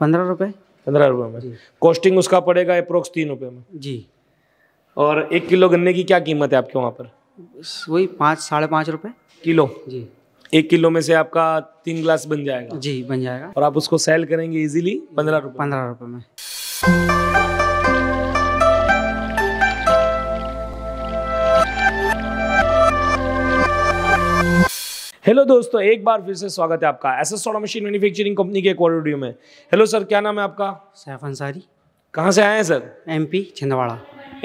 पंद्रह रुपये पंद्रह रुपये में कॉस्टिंग उसका पड़ेगा अप्रोक्स तीन रुपये में जी और एक किलो गन्ने की क्या कीमत है आपके वहाँ पर वही पाँच साढ़े पाँच रुपये किलो जी एक किलो में से आपका तीन ग्लास बन जाएगा जी बन जाएगा और आप उसको सेल करेंगे इजीली पंद्रह रुपये पंद्रह रुपये में हेलो दोस्तों एक बार फिर से स्वागत है आपका S S soda machine manufacturing company के एक वीडियो में हेलो सर क्या नाम है आपका सैफ अंसारी कहाँ से आए हैं sir MP Chhindwara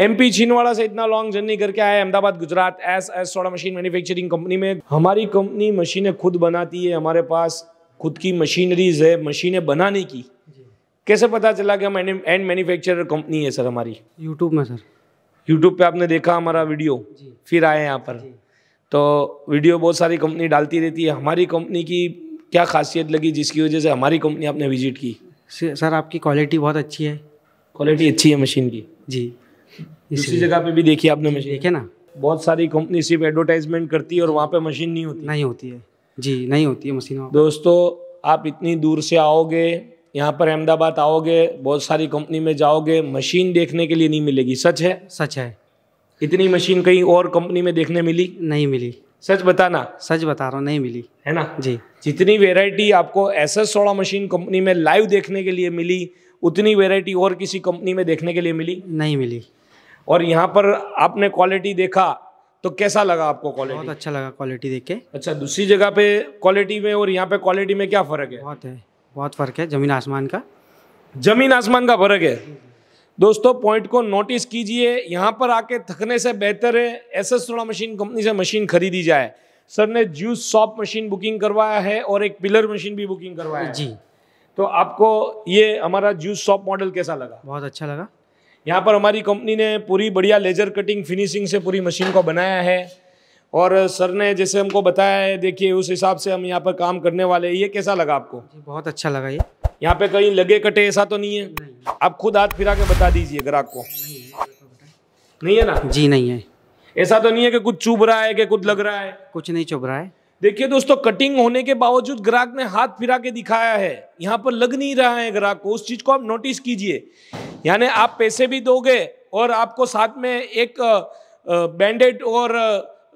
MP Chhindwara से इतना लॉन्ग जर्नी करके आए Ahmedabad Gujarat S S soda machine manufacturing company में हमारी कंपनी मशीनें खुद बनाती है हमारे पास खुद की मशीनरीज है मशीनें बनाने की कैसे पता चला कि हम एंड मैन्युफैक्चरर कंपनी है सर हमारी यूट्यूब में सर यूट्यूब पे आपने देखा हमारा वीडियो फिर आए यहाँ पर तो वीडियो बहुत सारी कंपनी डालती रहती है हमारी कंपनी की क्या खासियत लगी जिसकी वजह से हमारी कंपनी आपने विजिट की सर आपकी क्वालिटी बहुत अच्छी है क्वालिटी अच्छी है मशीन की जी इसी जगह पे भी देखी आपने मशीन देखे ना बहुत सारी कंपनी सिर्फ एडवर्टाइजमेंट करती है और वहाँ पे मशीन नहीं होती नहीं होती है जी नहीं होती है मशीन दोस्तों आप इतनी दूर से आओगे यहाँ पर अहमदाबाद आओगे बहुत सारी कंपनी में जाओगे मशीन देखने के लिए नहीं मिलेगी सच है सच है इतनी मशीन कहीं और कंपनी में देखने मिली नहीं मिली सच बताना सच बता रहा हूँ नहीं मिली है ना जी जितनी वेरायटी आपको S S soda machine company में लाइव देखने के लिए मिली उतनी वेरायटी और किसी कंपनी में देखने के लिए मिली नहीं मिली और यहाँ पर आपने क्वालिटी देखा तो कैसा लगा आपको क्वालिटी बहुत अच्छा लगा क्वालिटी देख के अच्छा दूसरी जगह पे क्वालिटी में और यहाँ पे क्वालिटी में क्या फ़र्क है बहुत है बहुत फ़र्क है ज़मीन आसमान का जमीन आसमान का फ़र्क है दोस्तों पॉइंट को नोटिस कीजिए यहाँ पर आके थकने से बेहतर है S S soda machine company से मशीन खरीदी जाए सर ने जूस शॉप मशीन बुकिंग करवाया है और एक पिलर मशीन भी बुकिंग करवाया जी तो आपको ये हमारा जूस शॉप मॉडल कैसा लगा बहुत अच्छा लगा यहाँ पर हमारी कंपनी ने पूरी बढ़िया लेजर कटिंग फिनिशिंग से पूरी मशीन को बनाया है और सर ने जैसे हमको बताया है देखिए उस हिसाब से हम यहाँ पर काम करने वाले ये कैसा लगा आपको बहुत अच्छा लगा ये यहाँ पे कहीं लगे कटे ऐसा तो नहीं है नहीं। आप खुद हाथ फिरा के बता दीजिए ग्राहक को तो नहीं है ना जी नहीं है ऐसा तो नहीं है कि कुछ चुभ रहा है कि कुछ लग रहा है कुछ नहीं चुभ रहा है देखिए दोस्तों कटिंग होने के बावजूद ग्राहक ने हाथ फिरा के दिखाया है यहाँ पर लग नहीं रहा है ग्राहक को उस चीज को आप नोटिस कीजिए यानी आप पैसे भी दोगे और आपको साथ में एक बैंडेड और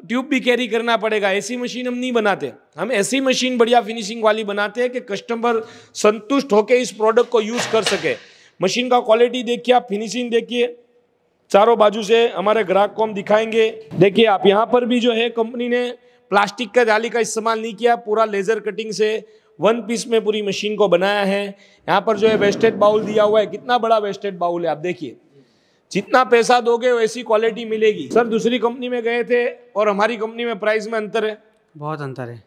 ट्यूब भी कैरी करना पड़ेगा ऐसी मशीन हम नहीं बनाते हम ऐसी मशीन बढ़िया फिनिशिंग वाली बनाते हैं कि कस्टमर संतुष्ट होकर इस प्रोडक्ट को यूज़ कर सके मशीन का क्वालिटी देखिए आप फिनिशिंग देखिए चारों बाजू से हमारे ग्राहक को हम दिखाएंगे देखिए आप यहाँ पर भी जो है कंपनी ने प्लास्टिक का जाली का इस्तेमाल नहीं किया पूरा लेज़र कटिंग से वन पीस में पूरी मशीन को बनाया है यहाँ पर जो है वेस्टेड बाउल दिया हुआ है कितना बड़ा वेस्टेड बाउल है आप देखिए जितना पैसा दोगे वैसी क्वालिटी मिलेगी सर दूसरी कंपनी में गए थे और हमारी कंपनी में प्राइस में अंतर है बहुत अंतर है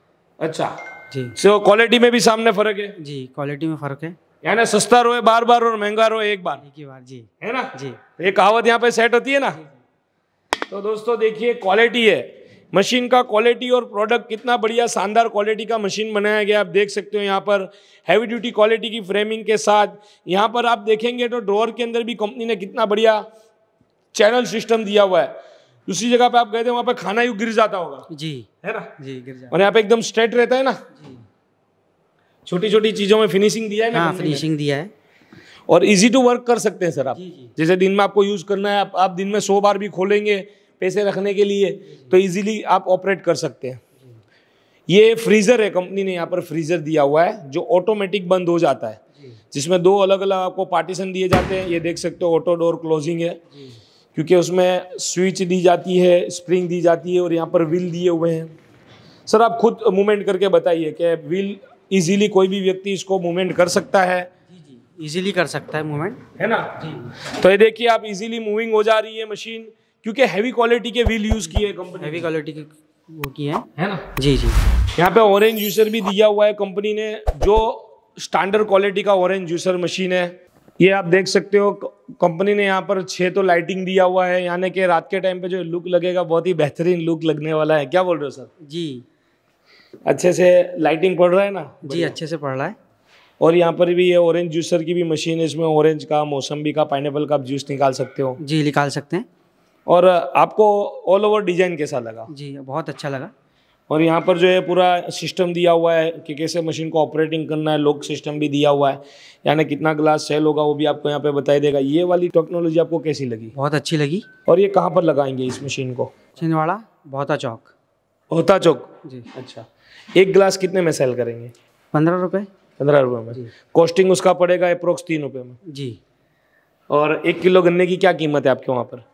अच्छा जी सो क्वालिटी में भी सामने फर्क है जी क्वालिटी में फर्क है यानी सस्ता रोए बार बार और महंगा रोए एक बार एक ही बार जी है ना जी एक तो कहावत यहाँ पे सेट होती है ना तो दोस्तों देखिए क्वालिटी है मशीन का क्वालिटी और प्रोडक्ट कितना बढ़िया शानदार क्वालिटी का मशीन बनाया गया आप देख सकते हो यहाँ पर हैवी ड्यूटी क्वालिटी की फ्रेमिंग के साथ यहाँ पर आप देखेंगे तो ड्रॉर के अंदर भी कंपनी ने कितना बढ़िया चैनल सिस्टम दिया हुआ है दूसरी जगह पे आप गए थे वहाँ पे खाना यू गिर जाता होगा जी है ना जी गिर जाता और यहाँ पे एकदम स्ट्रेट रहता है ना छोटी छोटी चीज़ों में फिनिशिंग दिया है ना हाँ, फिनिशिंग दिया है और इजी टू वर्क कर सकते हैं सर आप जी, जी। जैसे दिन में आपको यूज़ करना है आप, आप दिन में सौ बार भी खोलेंगे पैसे रखने के लिए तो इजीली आप ऑपरेट कर सकते हैं ये फ्रीज़र है कंपनी ने यहाँ पर फ्रीज़र दिया हुआ है जो ऑटोमेटिक बंद हो जाता है जिसमें दो अलग अलग आपको पार्टीशन दिए जाते हैं ये देख सकते हो ऑटो डोर क्लोजिंग है क्योंकि उसमें स्विच दी जाती है स्प्रिंग दी जाती है और यहाँ पर व्हील दिए हुए हैं सर आप खुद मूवमेंट करके बताइए कि व्हील इजीली कोई भी व्यक्ति इसको मूवमेंट कर सकता है इजीली कर सकता है मूवमेंट है ना जी तो ये देखिए आप इजीली मूविंग हो जा रही है मशीन क्योंकि हैवी क्वालिटी के व्हील यूज किए कंपनी हैवी क्वालिटी के वो किए हैं है ना जी जी यहाँ पे ऑरेंज जूसर भी दिया हुआ है कंपनी ने जो स्टैंडर्ड क्वालिटी का ऑरेंज जूसर मशीन है ये आप देख सकते हो कंपनी ने यहाँ पर छह तो लाइटिंग दिया हुआ है यानी कि रात के टाइम पे जो लुक लगेगा बहुत ही बेहतरीन लुक लगने वाला है क्या बोल रहे हो सर जी अच्छे से लाइटिंग पड़ रहा है ना जी अच्छे से पड़ रहा है और यहाँ पर भी ये ऑरेंज जूसर की भी मशीन है इसमें ऑरेंज का मौसम्बी का पाइनएपल का आप जूस निकाल सकते हो जी निकाल सकते हैं और आपको ऑल ओवर डिजाइन कैसा लगा जी बहुत अच्छा लगा और यहाँ पर जो है पूरा सिस्टम दिया हुआ है कि कैसे मशीन को ऑपरेटिंग करना है लोक सिस्टम भी दिया हुआ है यानी कितना ग्लास सेल होगा वो भी आपको यहाँ पे बताई देगा ये वाली टेक्नोलॉजी आपको कैसी लगी बहुत अच्छी लगी और ये कहाँ पर लगाएंगे इस मशीन को छिंदवाड़ा बहुता चौक बहुता चौक जी अच्छा एक ग्लास कितने में सेल करेंगे पंद्रह रुपये पंद्रह रुपये में कॉस्टिंग उसका पड़ेगा अप्रोक्स तीन रुपये में जी और एक किलो गन्ने की क्या कीमत है आपके वहाँ पर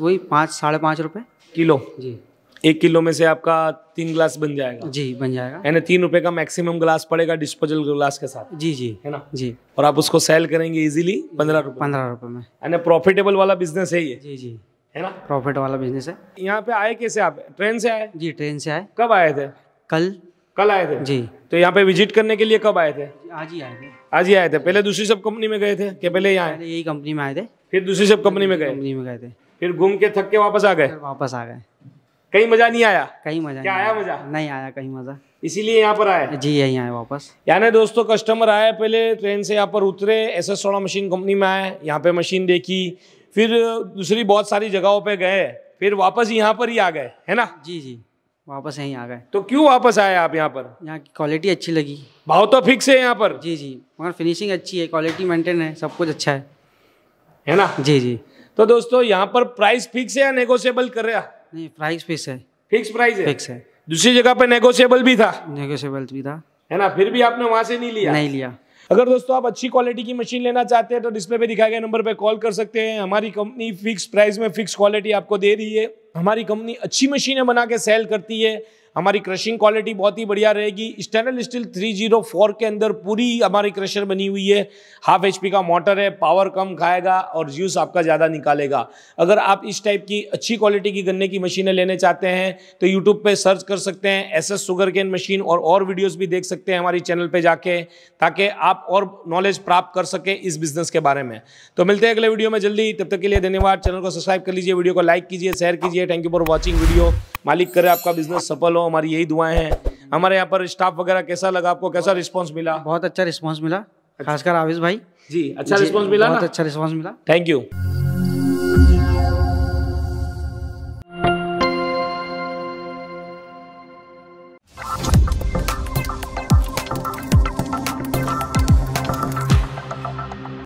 वही पाँच साढ़े पाँच रुपये किलो जी एक किलो में से आपका तीन ग्लास बन जाएगा जी बन जाएगा यानी तीन रुपए का मैक्सिमम ग्लास पड़ेगा डिस्पोजल ग्लास के साथ जी जी है ना जी और आप उसको सेल करेंगे इजीली पंद्रह रुपए पंद्रह रुपए में यानी प्रॉफिटेबल वाला बिजनेस है ये जी जी है ना प्रॉफिट वाला बिजनेस है यहाँ पे आए कैसे आप ट्रेन से आए जी ट्रेन से आए कब आए थे कल कल आए थे जी तो यहाँ पे विजिट करने के लिए कब आए थे आज ही आए थे आज ही आए थे पहले दूसरी सब कंपनी में गए थे पहले यहाँ यही कंपनी में आए थे फिर दूसरी सब कंपनी में गए कंपनी में गए थे फिर घूम के थक के वापस आ गए वापस आ गए कहीं मजा नहीं आया कहीं मजा क्या आया मजा नहीं आया कहीं मजा इसीलिए यहाँ पर आए जी यही आए वापस यानी दोस्तों कस्टमर आए पहले ट्रेन से यहाँ पर उतरे S S soda machine company में आए यहाँ पे मशीन देखी फिर दूसरी बहुत सारी जगहों पे गए फिर वापस यहाँ पर ही आ गए है ना जी जी वापस यहीं आ गए तो क्यों वापस आए आप यहाँ पर यहाँ की क्वालिटी अच्छी लगी भाव तो फिक्स है यहाँ पर जी जी मगर फिनिशिंग अच्छी है क्वालिटी मेंटेन है सब कुछ अच्छा है है ना जी जी तो दोस्तों यहाँ पर प्राइस फिक्स है या नेगोशियेबल कर रहे नहीं प्राइस फिक्स है फिक्स प्राइस है फिक्स है दूसरी जगह पे नेगोशियेबल भी था नेगोशियेबल भी था है ना फिर भी आपने वहां से नहीं लिया नहीं लिया अगर दोस्तों आप अच्छी क्वालिटी की मशीन लेना चाहते हैं तो डिस्प्ले पे दिखाए गए नंबर पे कॉल कर सकते हैं हमारी कंपनी फिक्स प्राइस में फिक्स क्वालिटी आपको दे रही है हमारी कंपनी अच्छी मशीनें बना के सेल करती है हमारी क्रशिंग क्वालिटी बहुत ही बढ़िया रहेगी स्टेनल स्टील 304 के अंदर पूरी हमारी क्रशर बनी हुई है हाफ एच का मोटर है पावर कम खाएगा और जूस आपका ज़्यादा निकालेगा अगर आप इस टाइप की अच्छी क्वालिटी की गन्ने की मशीनें लेने चाहते हैं तो यूट्यूब पर सर्च कर सकते हैं S S sugar cane machine और और वीडियोज़ भी देख सकते हैं हमारी चैनल पर जाके ताकि आप और नॉलेज प्राप्त कर सकें इस बिज़नेस के बारे में तो मिलते हैं अगले वीडियो में जल्दी तब तक के लिए धन्यवाद चैनल को सब्सक्राइब कर लीजिए वीडियो को लाइक कीजिए शेयर कीजिए thank you for watching video मालिक करे आपका बिजनेस सफल हो लो हमारी यही दुआएं हैं हमारे यहाँ पर स्टाफ वगैरह कैसा लगा आपको कैसा रिस्पॉन्स मिला बहुत अच्छा रिस्पॉन्स मिला खासकर आविश भाई जी अच्छा रिस्पॉन्स मिला बहुत अच्छा रिस्पॉन्स मिला थैंक यू